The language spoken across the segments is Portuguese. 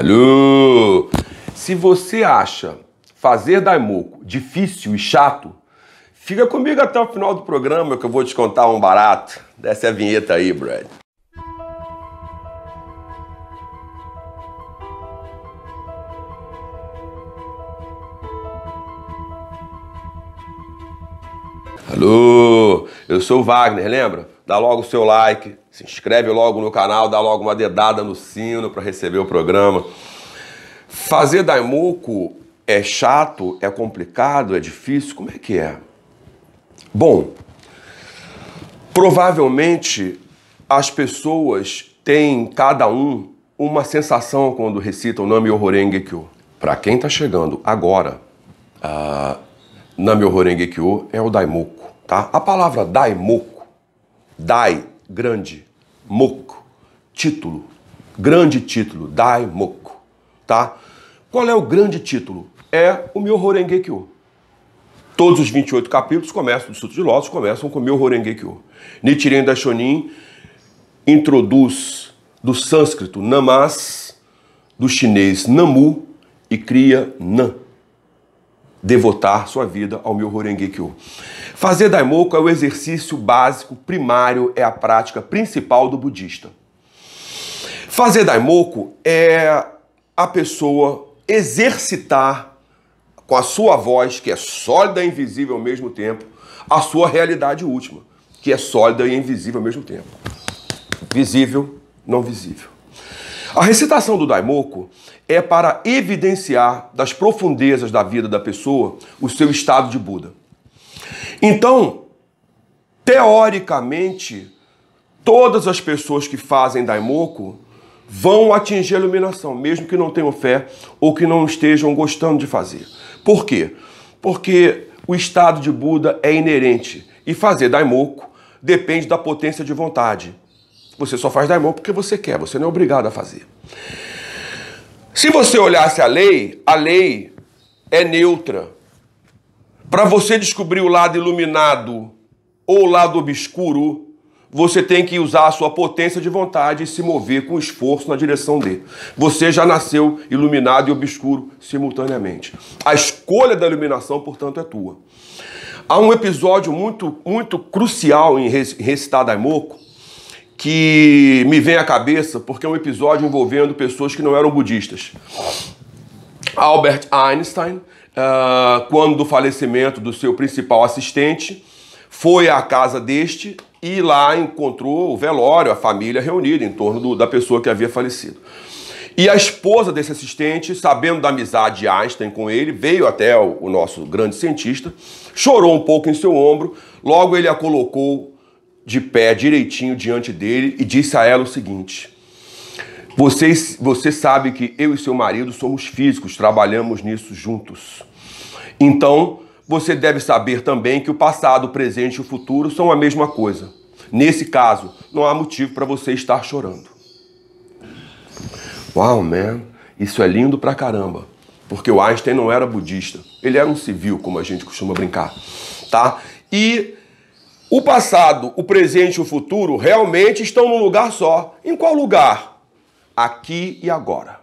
Alô! Se você acha fazer daimoku difícil e chato, fica comigo até o final do programa que eu vou te contar um barato. Desce a vinheta aí, Brad. Alô, eu sou o Wagner, lembra? dá logo o seu like, se inscreve logo no canal, dá logo uma dedada no sino para receber o programa. Fazer Daimuco é chato, é complicado, é difícil? Como é que é? Bom, provavelmente as pessoas têm cada um uma sensação quando recitam Nami Horenge Kyo. Para quem está chegando agora, uh, Nami Horenge Kyo é o Daimoku, tá? A palavra Daimoku Dai, grande, moco, título. Grande título, dai moco, tá? Qual é o grande título? É o meu Horengekyo. Todos os 28 capítulos começam do Suto de Lotus, começam com o meu Horengekyo. Nichiren Daishonin introduz do sânscrito namas, do chinês namu e cria nan devotar sua vida ao meu Horengekyo. Fazer Daimoku é o exercício básico, primário, é a prática principal do budista. Fazer Daimoku é a pessoa exercitar com a sua voz, que é sólida e invisível ao mesmo tempo, a sua realidade última, que é sólida e invisível ao mesmo tempo. Visível, não visível. A recitação do Daimoku é para evidenciar das profundezas da vida da pessoa o seu estado de Buda. Então, teoricamente, todas as pessoas que fazem Daimoku vão atingir a iluminação, mesmo que não tenham fé ou que não estejam gostando de fazer. Por quê? Porque o estado de Buda é inerente e fazer Daimoku depende da potência de vontade. Você só faz daimon porque você quer, você não é obrigado a fazer. Se você olhasse a lei, a lei é neutra. Para você descobrir o lado iluminado ou o lado obscuro, você tem que usar a sua potência de vontade e se mover com esforço na direção dele. Você já nasceu iluminado e obscuro simultaneamente. A escolha da iluminação, portanto, é tua. Há um episódio muito, muito crucial em recitar Daimoku, que me vem à cabeça porque é um episódio envolvendo pessoas que não eram budistas. Albert Einstein, uh, quando do falecimento do seu principal assistente, foi à casa deste e lá encontrou o velório, a família reunida em torno do, da pessoa que havia falecido. E a esposa desse assistente, sabendo da amizade de Einstein com ele, veio até o, o nosso grande cientista, chorou um pouco em seu ombro, logo ele a colocou de pé direitinho diante dele e disse a ela o seguinte: você, você sabe que eu e seu marido somos físicos, trabalhamos nisso juntos. Então, você deve saber também que o passado, o presente e o futuro são a mesma coisa. Nesse caso, não há motivo para você estar chorando. Uau, man, isso é lindo pra caramba. Porque o Einstein não era budista, ele era um civil, como a gente costuma brincar, tá? E o passado, o presente e o futuro realmente estão num lugar só. Em qual lugar? Aqui e agora.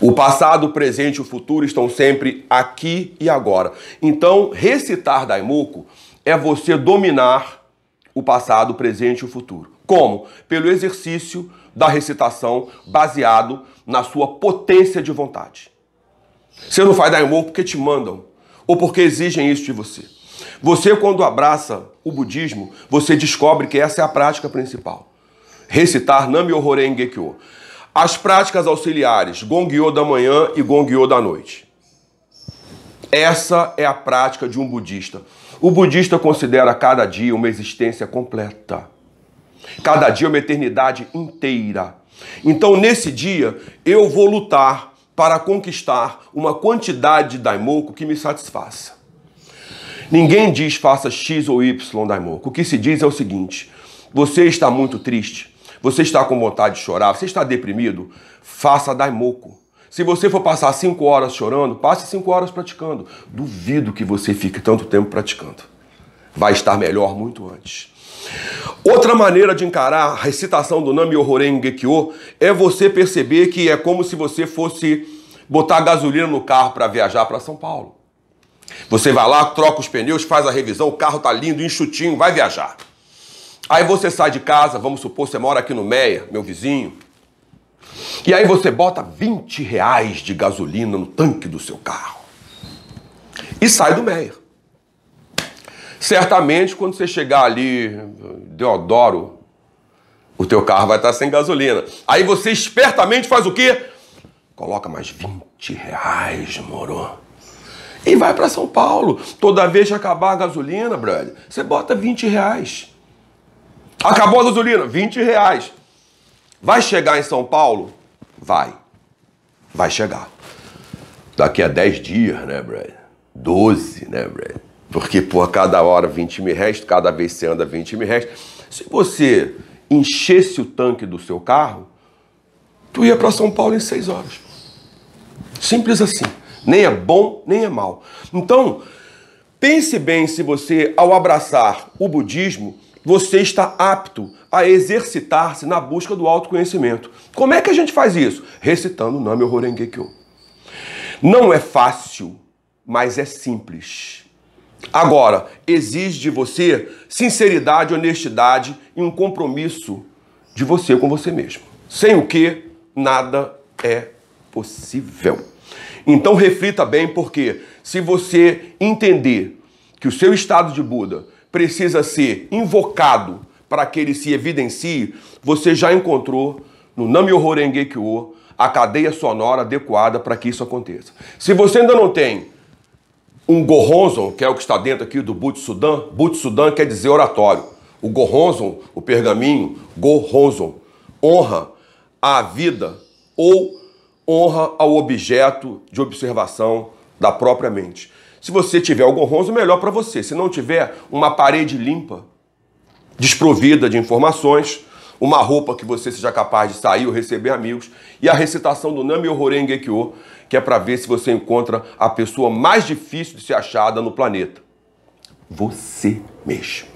O passado, o presente e o futuro estão sempre aqui e agora. Então, recitar Daimuco é você dominar o passado, o presente e o futuro. Como? Pelo exercício da recitação baseado na sua potência de vontade. Você não faz Daimuco porque te mandam ou porque exigem isso de você. Você, quando abraça o budismo, você descobre que essa é a prática principal. Recitar Nam-myoho Renge Kyo. As práticas auxiliares, Gongyo da manhã e Gongyo da noite. Essa é a prática de um budista. O budista considera cada dia uma existência completa. Cada dia uma eternidade inteira. Então, nesse dia, eu vou lutar para conquistar uma quantidade de daimoku que me satisfaça. Ninguém diz faça X ou Y, daimoku. O que se diz é o seguinte: você está muito triste, você está com vontade de chorar, você está deprimido, faça Daimoku. Se você for passar cinco horas chorando, passe cinco horas praticando. Duvido que você fique tanto tempo praticando. Vai estar melhor muito antes. Outra maneira de encarar a recitação do Nami Hororei Gekyo é você perceber que é como se você fosse botar gasolina no carro para viajar para São Paulo. Você vai lá, troca os pneus, faz a revisão, o carro tá lindo, enxutinho, vai viajar. Aí você sai de casa, vamos supor, você mora aqui no Meia, meu vizinho. E aí você bota 20 reais de gasolina no tanque do seu carro. E sai do Meia. Certamente, quando você chegar ali, Deodoro, o teu carro vai estar tá sem gasolina. Aí você espertamente faz o quê? Coloca mais 20 reais, moro? e vai para São Paulo. Toda vez que acabar a gasolina, brother, você bota 20 reais. Acabou a gasolina, 20 reais. Vai chegar em São Paulo? Vai. Vai chegar. Daqui a 10 dias, né, brother? 12, né, brother? Porque por cada hora 20 mil reais, cada vez você anda 20 mil reais. Se você enchesse o tanque do seu carro, tu ia para São Paulo em 6 horas. Simples assim nem é bom nem é mal. Então, pense bem se você, ao abraçar o budismo, você está apto a exercitar-se na busca do autoconhecimento. Como é que a gente faz isso? Recitando o nome Horenge Kyo. Não é fácil, mas é simples. Agora, exige de você sinceridade, honestidade e um compromisso de você com você mesmo. Sem o que nada é possível. Então reflita bem, porque se você entender que o seu estado de Buda precisa ser invocado para que ele se evidencie, você já encontrou no Nami Renge Kyo a cadeia sonora adequada para que isso aconteça. Se você ainda não tem um Gohonzon, que é o que está dentro aqui do Butsudan, Butsudan quer dizer oratório. O Gohonzon, o pergaminho, Gohonzon, honra a vida ou honra ao objeto de observação da própria mente. Se você tiver algum ronzo, melhor para você. Se não tiver, uma parede limpa, desprovida de informações, uma roupa que você seja capaz de sair ou receber amigos, e a recitação do Nami Horenge Kyo, que é para ver se você encontra a pessoa mais difícil de ser achada no planeta. Você mesmo.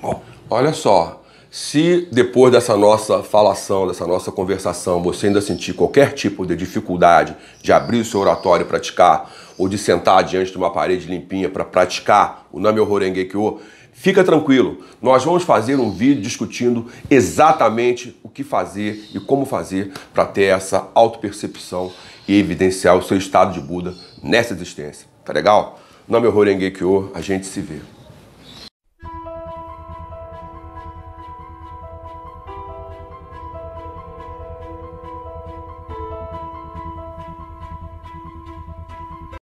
Olha só, se depois dessa nossa falação, dessa nossa conversação, você ainda sentir qualquer tipo de dificuldade de abrir o seu oratório e praticar, ou de sentar diante de uma parede limpinha para praticar o Namyo Horenge Kyo, fica tranquilo. Nós vamos fazer um vídeo discutindo exatamente o que fazer e como fazer para ter essa autopercepção e evidenciar o seu estado de Buda nessa existência. Tá legal? Namyo Horenge Kyo, a gente se vê.